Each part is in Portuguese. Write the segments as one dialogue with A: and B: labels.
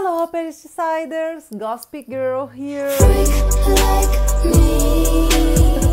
A: Hello, Pesticiders! Gossip Girl here!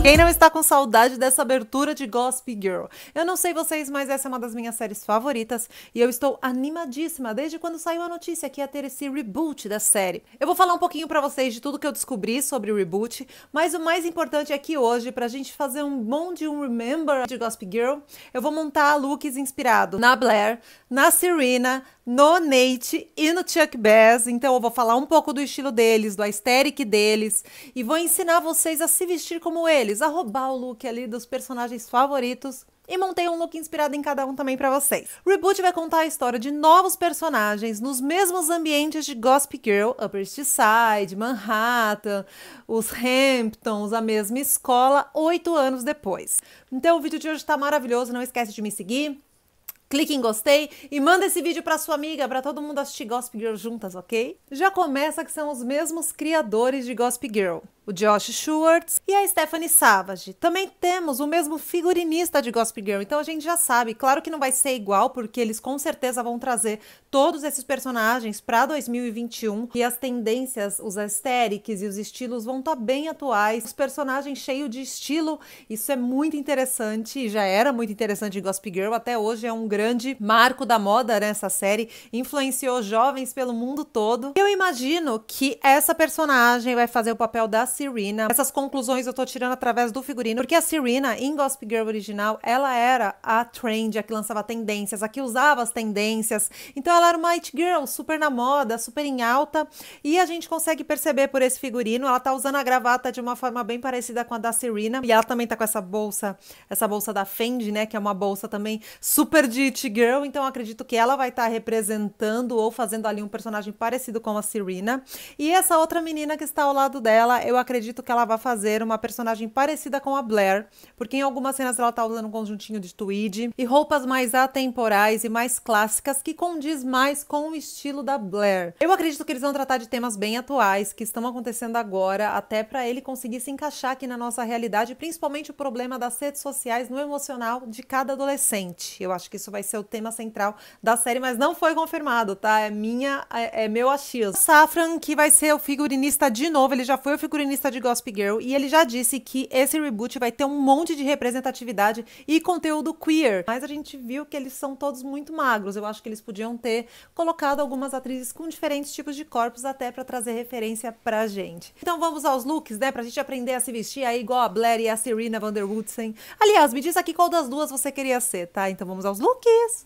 A: Quem não está com saudade dessa abertura de Gossip Girl? Eu não sei vocês, mas essa é uma das minhas séries favoritas e eu estou animadíssima desde quando saiu a notícia que ia ter esse reboot da série. Eu vou falar um pouquinho para vocês de tudo que eu descobri sobre o reboot, mas o mais importante é que hoje, pra gente fazer um bom de um remember de Gossip Girl, eu vou montar looks inspirado na Blair, na Serena, no Nate e no Chuck Bass. Então eu vou falar um pouco do estilo deles, do aesthetic deles e vou ensinar vocês a se vestir como eles, a roubar o look ali dos personagens favoritos. E montei um look inspirado em cada um também para vocês. Reboot vai contar a história de novos personagens nos mesmos ambientes de Gossip Girl, Upper East Side, Manhattan, os Hamptons, a mesma escola, oito anos depois. Então o vídeo de hoje está maravilhoso, não esquece de me seguir, Clique em gostei e manda esse vídeo para sua amiga, para todo mundo assistir Gossip Girl juntas, ok? Já começa que são os mesmos criadores de Gossip Girl o Josh Schwartz e a Stephanie Savage. Também temos o mesmo figurinista de Gossip Girl, então a gente já sabe. Claro que não vai ser igual, porque eles com certeza vão trazer todos esses personagens para 2021 e as tendências, os aesthetics e os estilos vão estar tá bem atuais. Os personagens cheios de estilo, isso é muito interessante, já era muito interessante em Gossip Girl, até hoje é um grande marco da moda nessa né, série, influenciou jovens pelo mundo todo. Eu imagino que essa personagem vai fazer o papel das Serena. Essas conclusões eu tô tirando através do figurino, porque a Serena, em Gossip Girl original, ela era a trend, a que lançava tendências, a que usava as tendências. Então ela era uma it girl, super na moda, super em alta. E a gente consegue perceber por esse figurino, ela tá usando a gravata de uma forma bem parecida com a da Serena. E ela também tá com essa bolsa, essa bolsa da Fendi, né? Que é uma bolsa também super de it girl. Então acredito que ela vai estar tá representando ou fazendo ali um personagem parecido com a Serena. E essa outra menina que está ao lado dela, eu acredito que ela vai fazer uma personagem parecida com a Blair, porque em algumas cenas ela tá usando um conjuntinho de tweed e roupas mais atemporais e mais clássicas que condiz mais com o estilo da Blair. Eu acredito que eles vão tratar de temas bem atuais que estão acontecendo agora, até para ele conseguir se encaixar aqui na nossa realidade, principalmente o problema das redes sociais no emocional de cada adolescente. Eu acho que isso vai ser o tema central da série, mas não foi confirmado, tá? É minha, é, é meu achismo. Safran que vai ser o figurinista de novo, ele já foi o figurinista guitarrista de Gossip Girl, e ele já disse que esse reboot vai ter um monte de representatividade e conteúdo queer. Mas a gente viu que eles são todos muito magros. Eu acho que eles podiam ter colocado algumas atrizes com diferentes tipos de corpos até para trazer referência pra gente. Então vamos aos looks, né, pra gente aprender a se vestir aí igual a Blair e a Serena van der Woodsen. Aliás, me diz aqui qual das duas você queria ser, tá? Então vamos aos looks.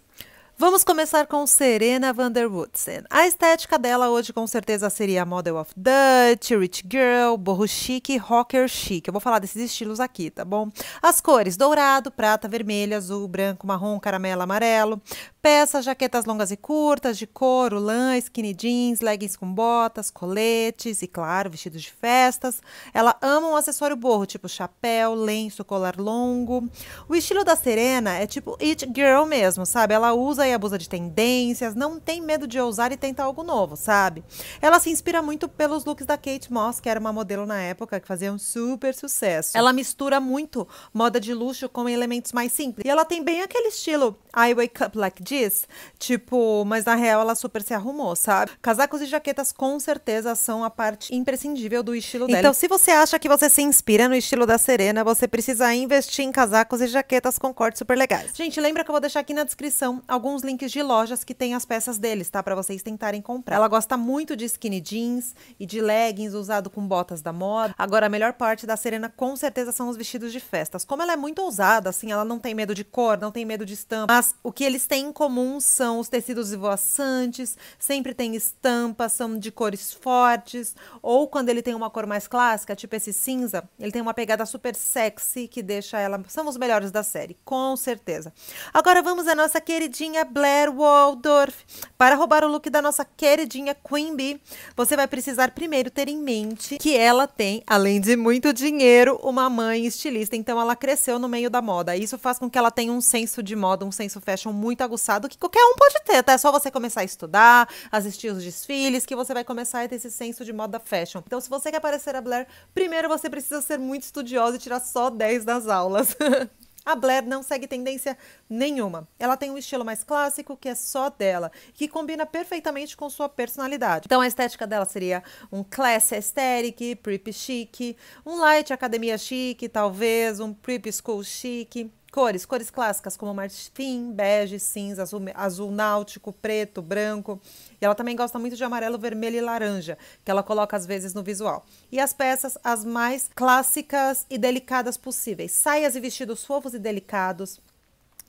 A: Vamos começar com Serena van der Woodsen. A estética dela hoje com certeza seria Model of Dutch, Rich Girl, Borro Chic e Rocker Chic. Eu vou falar desses estilos aqui, tá bom? As cores dourado, prata, vermelho, azul, branco, marrom, caramelo, amarelo. Peças, jaquetas longas e curtas, de couro, lã, skinny jeans, leggings com botas, coletes e, claro, vestidos de festas. Ela ama um acessório borro, tipo chapéu, lenço, colar longo. O estilo da Serena é tipo It Girl mesmo, sabe? Ela usa e abusa de tendências, não tem medo de ousar e tentar algo novo, sabe? Ela se inspira muito pelos looks da Kate Moss, que era uma modelo na época que fazia um super sucesso. Ela mistura muito moda de luxo com elementos mais simples. E ela tem bem aquele estilo I wake up like this, tipo, mas na real ela super se arrumou, sabe? Casacos e jaquetas com certeza são a parte imprescindível do estilo dela. Então, se você acha que você se inspira no estilo da Serena, você precisa investir em casacos e jaquetas com cortes super legais. Gente, lembra que eu vou deixar aqui na descrição alguns alguns links de lojas que tem as peças deles, tá? Para vocês tentarem comprar. Ela gosta muito de skinny jeans e de leggings usado com botas da moda. Agora, a melhor parte da Serena com certeza são os vestidos de festas. Como ela é muito ousada, assim, ela não tem medo de cor, não tem medo de estampa. Mas o que eles têm em comum são os tecidos esvoaçantes, sempre tem estampa, são de cores fortes. Ou quando ele tem uma cor mais clássica, tipo esse cinza, ele tem uma pegada super sexy que deixa ela. São os melhores da série, com certeza. Agora vamos à nossa queridinha Blair Waldorf. Para roubar o look da nossa queridinha Queen Bee, você vai precisar primeiro ter em mente que ela tem, além de muito dinheiro, uma mãe estilista. Então ela cresceu no meio da moda. Isso faz com que ela tenha um senso de moda, um senso fashion muito aguçado que qualquer um pode ter, tá? É só você começar a estudar, assistir os desfiles que você vai começar a ter esse senso de moda fashion. Então se você quer parecer a Blair, primeiro você precisa ser muito estudiosa e tirar só 10 das aulas. A Blair não segue tendência nenhuma. Ela tem um estilo mais clássico que é só dela, que combina perfeitamente com sua personalidade. Então a estética dela seria um classy aesthetic, preppy chic, um light academia chique, talvez, um preppy school chique. Cores, cores clássicas como marfim, bege, cinza, azul, azul náutico, preto, branco. E ela também gosta muito de amarelo, vermelho e laranja, que ela coloca às vezes no visual. E as peças as mais clássicas e delicadas possíveis. Saias e vestidos fofos e delicados,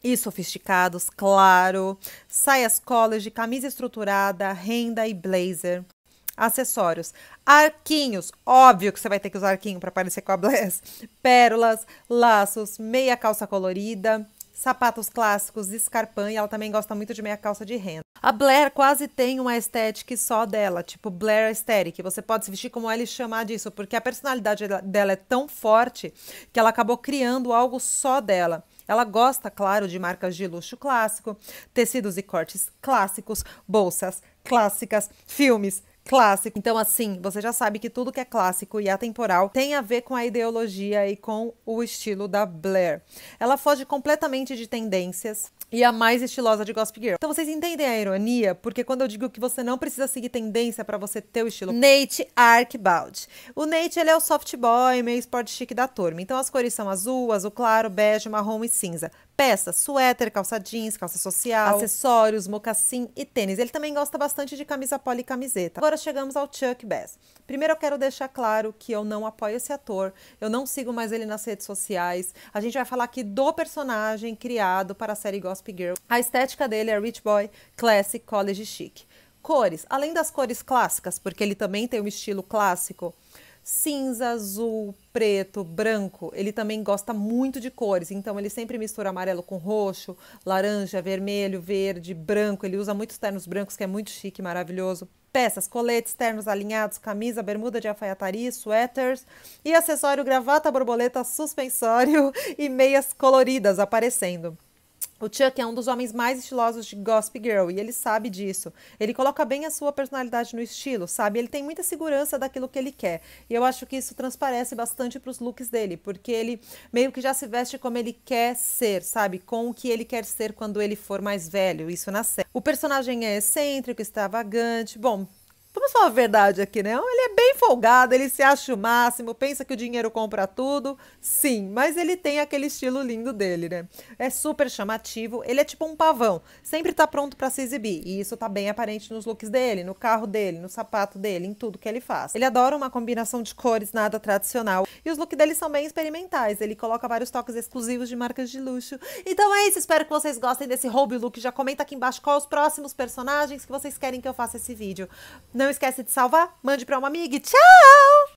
A: e sofisticados, claro. Saias college, camisa estruturada, renda e blazer acessórios. Arquinhos, óbvio que você vai ter que usar arquinho para aparecer com a Bless. Pérolas, laços, meia calça colorida, sapatos clássicos, escarpão, e ela também gosta muito de meia calça de renda. A Blair quase tem uma estética só dela, tipo Blair Aesthetic. Você pode se vestir como ela e chamar disso, porque a personalidade dela é tão forte que ela acabou criando algo só dela. Ela gosta, claro, de marcas de luxo clássico, tecidos e cortes clássicos, bolsas clássicas, filmes, clássico. Então, assim, você já sabe que tudo que é clássico e atemporal tem a ver com a ideologia e com o estilo da Blair. Ela foge completamente de tendências e a mais estilosa de Gossip Girl. Então vocês entendem a ironia? Porque quando eu digo que você não precisa seguir tendência para você ter o estilo. Nate Archibald. O Nate, ele é o soft boy, meio esporte chique da turma. Então as cores são azul, azul claro, bege, marrom e cinza peças: suéter, calça jeans, calça social, acessórios, mocassim e tênis. Ele também gosta bastante de camisa polo e camiseta. Agora chegamos ao Chuck Bass. Primeiro eu quero deixar claro que eu não apoio esse ator, eu não sigo mais ele nas redes sociais. A gente vai falar aqui do personagem criado para a série Gossip Girl. A estética dele é Rich Boy, Classic, College Chic. Cores, além das cores clássicas, porque ele também tem um estilo clássico, cinza, azul, preto, branco. Ele também gosta muito de cores, então ele sempre mistura amarelo com roxo, laranja, vermelho, verde, branco. Ele usa muitos ternos brancos, que é muito chique, maravilhoso. Peças, coletes, ternos alinhados, camisa, bermuda de alfaiataria, sweaters e acessório gravata borboleta suspensório e meias coloridas aparecendo. O Chuck é um dos homens mais estilosos de Gossip Girl e ele sabe disso. Ele coloca bem a sua personalidade no estilo, sabe? Ele tem muita segurança daquilo que ele quer. E eu acho que isso transparece bastante para os looks dele, porque ele meio que já se veste como ele quer ser, sabe? Com o que ele quer ser quando ele for mais velho, isso na série. O personagem é excêntrico, extravagante. Bom, Vamos falar a verdade aqui, né? Ele é bem folgado, ele se acha o máximo, pensa que o dinheiro compra tudo. Sim, mas ele tem aquele estilo lindo dele, né? É super chamativo, ele é tipo um pavão, sempre tá pronto para se exibir. E isso tá bem aparente nos looks dele, no carro dele, no sapato dele, em tudo que ele faz. Ele adora uma combinação de cores nada tradicional. E os looks dele são bem experimentais. Ele coloca vários toques exclusivos de marcas de luxo. Então é isso. Espero que vocês gostem desse Hobby Look. Já comenta aqui embaixo quais os próximos personagens que vocês querem que eu faça esse vídeo. Não esquece de salvar. Mande pra uma amiga. Tchau!